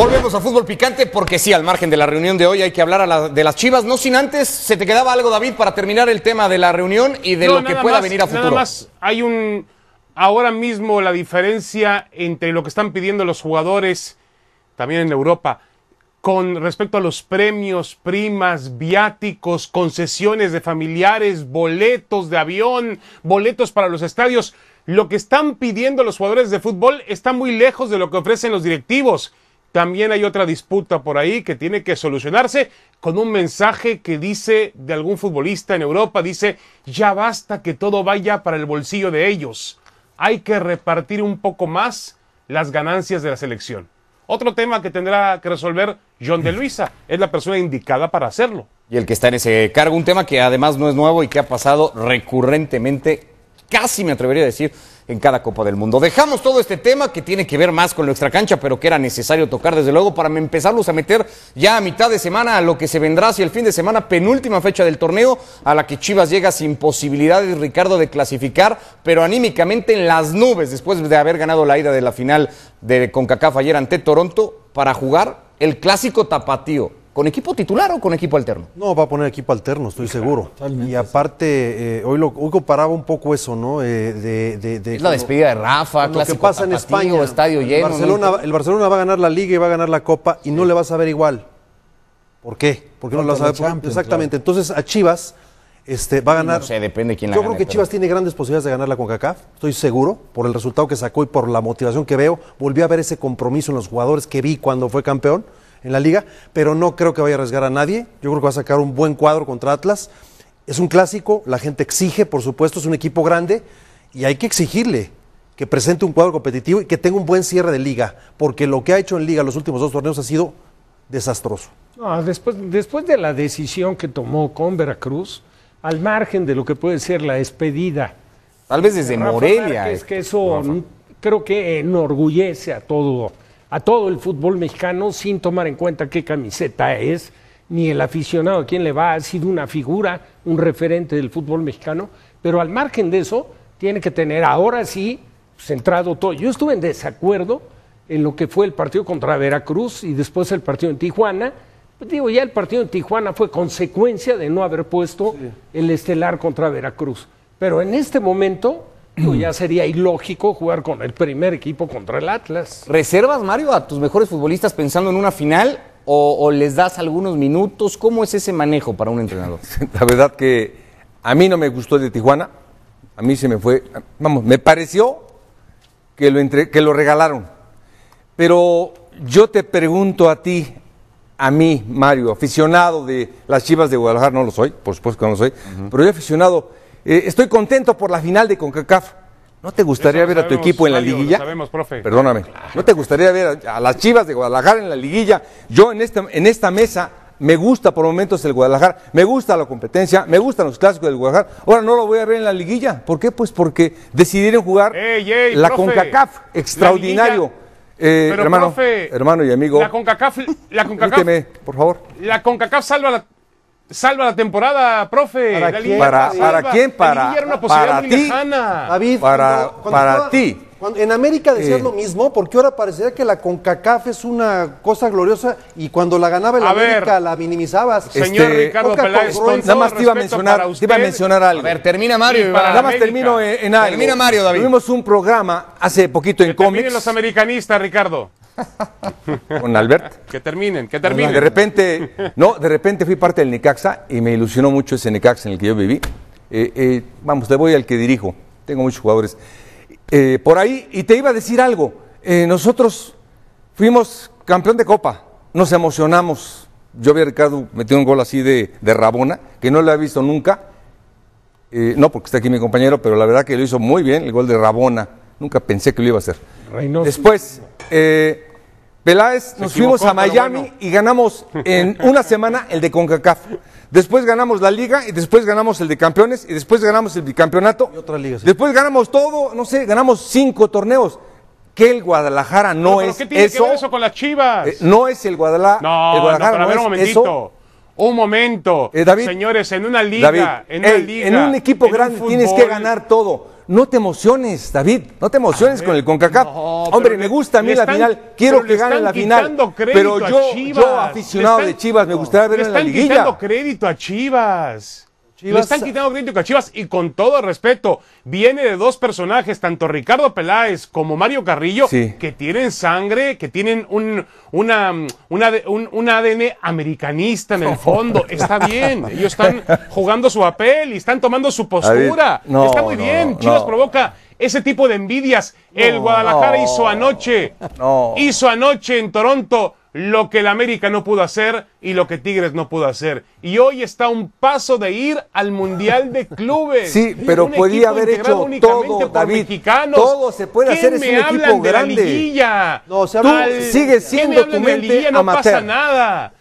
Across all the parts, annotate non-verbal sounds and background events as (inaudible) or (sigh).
Volvemos a fútbol picante porque sí, al margen de la reunión de hoy hay que hablar a la, de las Chivas. No sin antes, se te quedaba algo, David, para terminar el tema de la reunión y de lo que pueda venir a futuro. Nada más, hay un ahora mismo la diferencia entre lo que están pidiendo los jugadores, también en Europa, con respecto a los premios, primas, viáticos, concesiones de familiares, boletos de avión, boletos para los estadios. Lo que están pidiendo los jugadores de fútbol está muy lejos de lo que ofrecen los directivos también hay otra disputa por ahí que tiene que solucionarse con un mensaje que dice de algún futbolista en Europa, dice, ya basta que todo vaya para el bolsillo de ellos, hay que repartir un poco más las ganancias de la selección. Otro tema que tendrá que resolver John de Luisa, es la persona indicada para hacerlo. Y el que está en ese cargo, un tema que además no es nuevo y que ha pasado recurrentemente, casi me atrevería a decir, en cada Copa del Mundo. Dejamos todo este tema que tiene que ver más con nuestra cancha, pero que era necesario tocar desde luego para empezarlos a meter ya a mitad de semana a lo que se vendrá hacia el fin de semana, penúltima fecha del torneo, a la que Chivas llega sin posibilidades, Ricardo, de clasificar, pero anímicamente en las nubes después de haber ganado la ida de la final de CONCACAF ayer ante Toronto para jugar el clásico tapatío ¿Con equipo titular o con equipo alterno? No, va a poner equipo alterno, estoy seguro. Y aparte, eh, hoy, lo, comparaba un poco eso, ¿no? Eh, de, es la despedida de Rafa, lo que pasa en España. Estadio el Barcelona, El Barcelona va a ganar la Liga y va a ganar la Copa y no le vas a ver igual. ¿Por qué? Porque no, lo vas a Exactamente. Entonces, a Chivas este, va a ganar. depende Yo creo que Chivas tiene grandes posibilidades de ganar la CONCACAF, estoy seguro, por el resultado que sacó y por la motivación que veo. Volví a ver ese compromiso en los jugadores que vi cuando fue campeón en la liga, pero no creo que vaya a arriesgar a nadie. Yo creo que va a sacar un buen cuadro contra Atlas. Es un clásico, la gente exige, por supuesto, es un equipo grande y hay que exigirle que presente un cuadro competitivo y que tenga un buen cierre de liga, porque lo que ha hecho en liga los últimos dos torneos ha sido desastroso. después, después de la decisión que tomó con Veracruz, al margen de lo que puede ser la despedida. Tal vez desde Morelia. Es que este, eso creo que enorgullece a todo a todo el fútbol mexicano sin tomar en cuenta qué camiseta es, ni el aficionado a quién le va, ha sido una figura, un referente del fútbol mexicano, pero al margen de eso, tiene que tener ahora sí pues, centrado todo. Yo estuve en desacuerdo en lo que fue el partido contra Veracruz y después el partido en Tijuana. Pues, digo, ya el partido en Tijuana fue consecuencia de no haber puesto el estelar contra Veracruz. Pero en este momento ya mm. sería ilógico jugar con el primer equipo contra el Atlas. ¿Reservas, Mario, a tus mejores futbolistas pensando en una final o, les das algunos minutos? ¿Cómo es ese manejo para un entrenador? (laughs) La verdad que a mí no me gustó de Tijuana. A mí se me fue, vamos, me pareció que lo, que lo regalaron. Pero yo te pregunto a ti, a mí, Mario, aficionado de las Chivas de Guadalajara, no lo soy, por supuesto que no lo soy, pero yo aficionado, eh, estoy contento por la final de CONCACAF. ¿No te gustaría ver a tu equipo en la liguilla? Lo sabemos, profe. Perdóname. ¿No te gustaría ver a, las Chivas de Guadalajara en la liguilla? Yo en esta, en esta mesa me gusta por momentos el Guadalajara, me gusta la competencia, me gustan los clásicos del Guadalajara. Ahora no lo voy a ver en la liguilla. ¿Por qué? Pues porque decidieron jugar la CONCACAF, extraordinario. Eh, hermano, hermano y amigo. La CONCACAF, la CONCACAF. por favor. La CONCACAF salva la, Salva la temporada, profe. ¿Para, quién? Para, ti. David, para, ti. en América decías lo mismo, porque ahora parecería que la CONCACAF es una cosa gloriosa y cuando la ganaba el América la minimizabas. Señor este, Ricardo Peláez, nada más te iba, a mencionar, iba a mencionar algo. A ver, termina Mario. nada más termino en, algo. Termina Mario, David. Tuvimos un programa hace poquito en que cómics. los americanistas, Ricardo con Albert. Que terminen, que terminen. De repente, no, de repente fui parte del Nicaxa y me ilusionó mucho ese Nicaxa en el que yo viví. Eh, eh, vamos, le voy al que dirijo, tengo muchos jugadores. Eh, por ahí, y te iba a decir algo, nosotros fuimos campeón de Copa, nos emocionamos. Yo había a Ricardo metió un gol así de, Rabona, que no lo he visto nunca. no porque está aquí mi compañero, pero la verdad que lo hizo muy bien, el gol de Rabona. Nunca pensé que lo iba a hacer. Después, eh, Peláez, nos fuimos a Miami y ganamos en (laughs) una semana el de CONCACAF. Después ganamos la liga y después ganamos el de campeones y después ganamos el bicampeonato. Y otra liga, Después ganamos todo, no sé, ganamos cinco torneos. Que el Guadalajara no, es es ¿qué tiene eso. Que ver eso con las Chivas? Eh, no es el Guadalajara. No, a ver, un momentito. Un momento, eh, señores, en una liga, en, una liga, en un equipo grande tienes que ganar todo. No te emociones, David, no te emociones con el CONCACAF. Hombre, me gusta a mí la final, quiero que gane la final. Pero yo, yo aficionado de Chivas, me gustaría ver en la liguilla. Le están quitando crédito a Chivas lo están quitando Crítico a Chivas y con todo respeto, viene de dos personajes, tanto Ricardo Peláez como Mario Carrillo, que tienen sangre, que tienen un, una, ADN americanista en el (laughs) fondo. Está bien, ellos están jugando su papel y están tomando su postura. Está muy bien, Chivas provoca ese tipo de envidias. el Guadalajara hizo anoche, hizo anoche en Toronto lo que el América no pudo hacer y lo que Tigres no pudo hacer. Y hoy está a un paso de ir al Mundial de Clubes. Sí, pero podía haber hecho todo, David. Mexicanos. Todo se puede hacer, es un equipo de grande. La liguilla? No, o sea, Tú al, sigues siendo tu No pasa nada.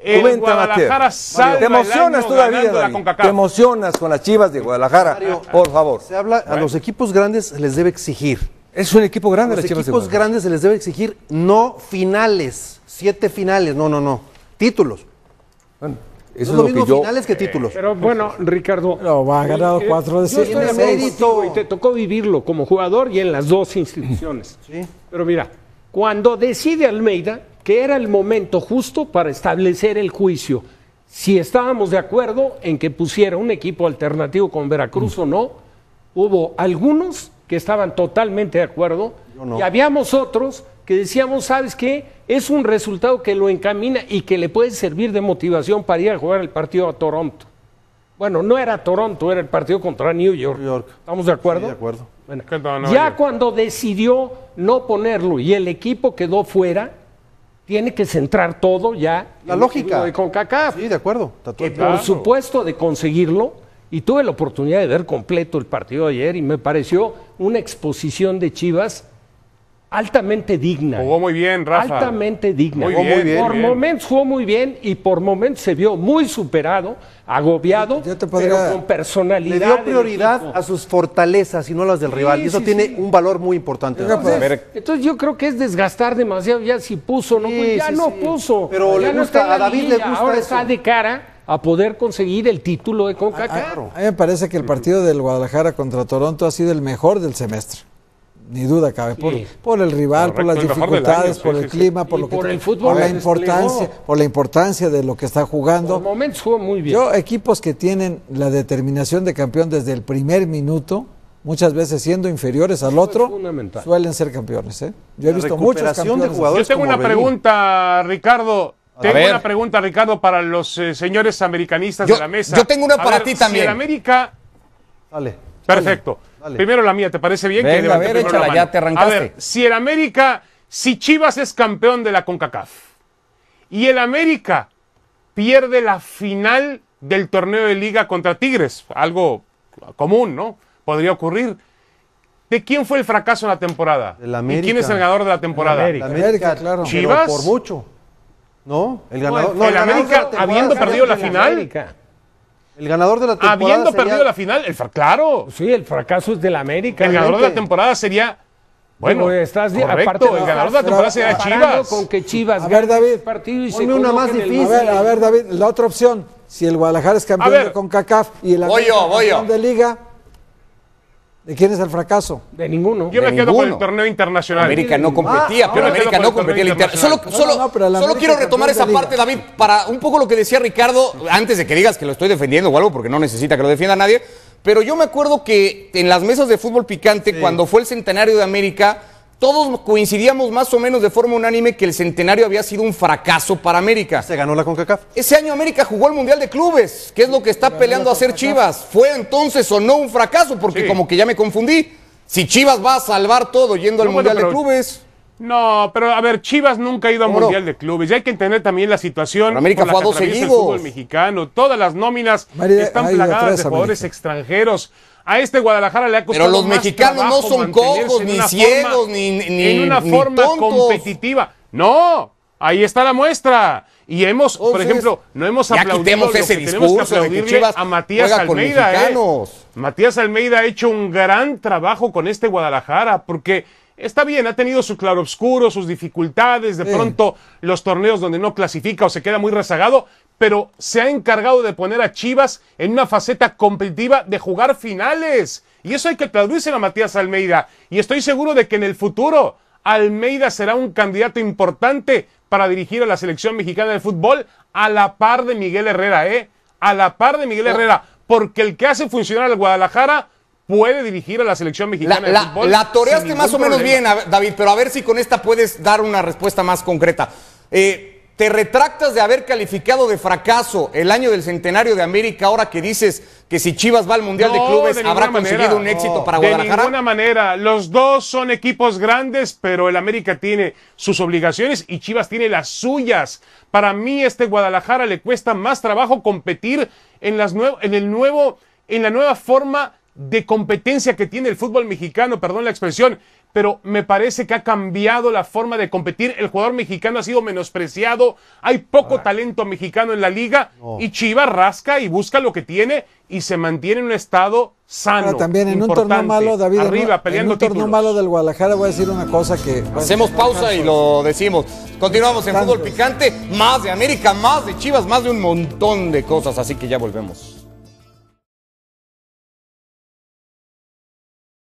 El Guadalajara salva Te emocionas todavía, Te emocionas con las chivas de Guadalajara, por favor. Se habla, a los equipos grandes les debe exigir es un equipo grande Los equipos grandes se les debe exigir no finales, siete finales, no, no, no, títulos. Bueno, eso es finales que eh, títulos. pero bueno, Ricardo. No, va, ha eh, ganado eh, cuatro de seis. Y te tocó vivirlo como jugador y en las dos instituciones. Pero mira, cuando decide Almeida que era el momento justo para establecer el juicio, si estábamos de acuerdo en que pusiera un equipo alternativo con Veracruz o no, hubo algunos que estaban totalmente de acuerdo y habíamos otros que decíamos, ¿sabes qué? Es un resultado que lo encamina y que le puede servir de motivación para ir a jugar el partido a Toronto. Bueno, no era Toronto, era el partido contra New York. ¿Estamos de acuerdo? de acuerdo. ya cuando decidió no ponerlo y el equipo quedó fuera, tiene que centrar todo ya. La lógica. De CONCACAF. Sí, de acuerdo. Que, por supuesto, de conseguirlo, y tuve la oportunidad de ver completo el partido de ayer y me pareció una exposición de Chivas altamente digna. Jugó muy bien, Rafa. Altamente digna. Muy bien, por momentos jugó muy bien y por momentos se vio muy superado, agobiado, pero con personalidad. Le dio prioridad a sus fortalezas y no a las del rival. y eso tiene un valor muy importante. Entonces, yo creo que es desgastar demasiado. Ya si puso, no, pues ya no puso. Pero le gusta, a David le gusta ahora está de cara a poder conseguir el título de coca A, a, mí me parece que el partido del Guadalajara contra Toronto ha sido el mejor del semestre. Ni duda cabe, por, el rival, por las dificultades, por el clima, por lo el fútbol, por la importancia, por la importancia de lo que está jugando. Por momentos jugó muy bien. Yo equipos que tienen la determinación de campeón desde el primer minuto, muchas veces siendo inferiores al otro, suelen ser campeones. ¿eh? Yo he visto muchos campeones. De jugadores Yo tengo una pregunta, Ricardo. Tengo una pregunta, Ricardo, para los eh, señores americanistas de la mesa. Yo tengo una para ti también. Si el América. Dale. Perfecto. Primero la mía, ¿te parece bien? Venga, que a ver, ya te arrancaste. si el América, si Chivas es campeón de la CONCACAF y el América pierde la final del torneo de liga contra Tigres, algo común, ¿no? Podría ocurrir. ¿De quién fue el fracaso en la temporada? El América. ¿Y quién es el ganador de la temporada? El América, claro. ¿Chivas? por mucho. No, el ganador. Pues, no, el, América habiendo perdido la final. El ganador de la temporada. Habiendo perdido la final, el claro. Sí, el fracaso es del América. El ganador de la temporada sería. Bueno, estás correcto, el ganador de la temporada sería Chivas. Con que Chivas a ver, David, partido y ponme una más difícil. A ver, David, la otra opción. Si el Guadalajara es campeón de CONCACAF y el América voy yo, de Liga, ¿De quién es el fracaso? De ninguno. Yo me quedo con el torneo internacional. América no competía, ah, pero América no competía el internacional. Solo, solo, quiero retomar esa parte, David, para un poco lo que decía Ricardo, antes de que digas que lo estoy defendiendo o algo, porque no necesita que lo defienda nadie. Pero yo me acuerdo que en las mesas de fútbol picante, cuando fue el centenario de América, todos coincidíamos más o menos de forma unánime que el centenario había sido un fracaso para América. Se ganó la CONCACAF. Ese año América jugó el Mundial de Clubes, que es lo que está peleando a hacer Chivas. ¿Fue entonces o no un fracaso? Porque como que ya me confundí. Si Chivas va a salvar todo yendo al Mundial de Clubes. No, pero a ver, Chivas nunca ha ido al Mundial de Clubes. Y hay que entender también la situación. América fue a dos seguidos. El fútbol mexicano, todas las nóminas están plagadas de jugadores extranjeros a este Guadalajara le ha costado. Pero los mexicanos no son cojos, ni ciegos, ni, ni, En una forma competitiva. No, ahí está la muestra. Y hemos, por ejemplo, no hemos aplaudido que tenemos que aplaudirle a Matías Almeida. ¿eh? Matías Almeida ha hecho un gran trabajo con este Guadalajara, porque está bien, ha tenido su claroscuro, sus dificultades, de pronto los torneos donde no clasifica o se queda muy rezagado, pero se ha encargado de poner a Chivas en una faceta competitiva de jugar finales. Y eso hay que traducir a Matías Almeida. Y estoy seguro de que en el futuro Almeida será un candidato importante para dirigir a la selección mexicana de fútbol a la par de Miguel Herrera, ¿eh? A la par de Miguel oh. Herrera, porque el que hace funcionar al Guadalajara puede dirigir a la selección mexicana la, de La, toreaste más o menos bien, David, pero a ver si con esta puedes dar una respuesta más concreta. Eh, ¿Te retractas de haber calificado de fracaso el año del centenario de América ahora que dices que si Chivas va al Mundial de Clubes habrá conseguido un éxito para Guadalajara? De ninguna manera. Los dos son equipos grandes, pero el América tiene sus obligaciones y Chivas tiene las suyas. Para mí este Guadalajara le cuesta más trabajo competir en, las en, el nuevo, en la nueva forma de competencia que tiene el fútbol mexicano, perdón la expresión, pero me parece que ha cambiado la forma de competir. El jugador mexicano ha sido menospreciado, hay poco ah. talento mexicano en la liga y Chivas rasca y busca lo que tiene y se mantiene en un estado sano. también en un torneo malo, David, arriba, peleando torneo malo del Guadalajara voy a decir una cosa que... Hacemos pausa y lo decimos. Continuamos en Fútbol Picante, más de América, más de Chivas, más de un montón de cosas, así que ya volvemos.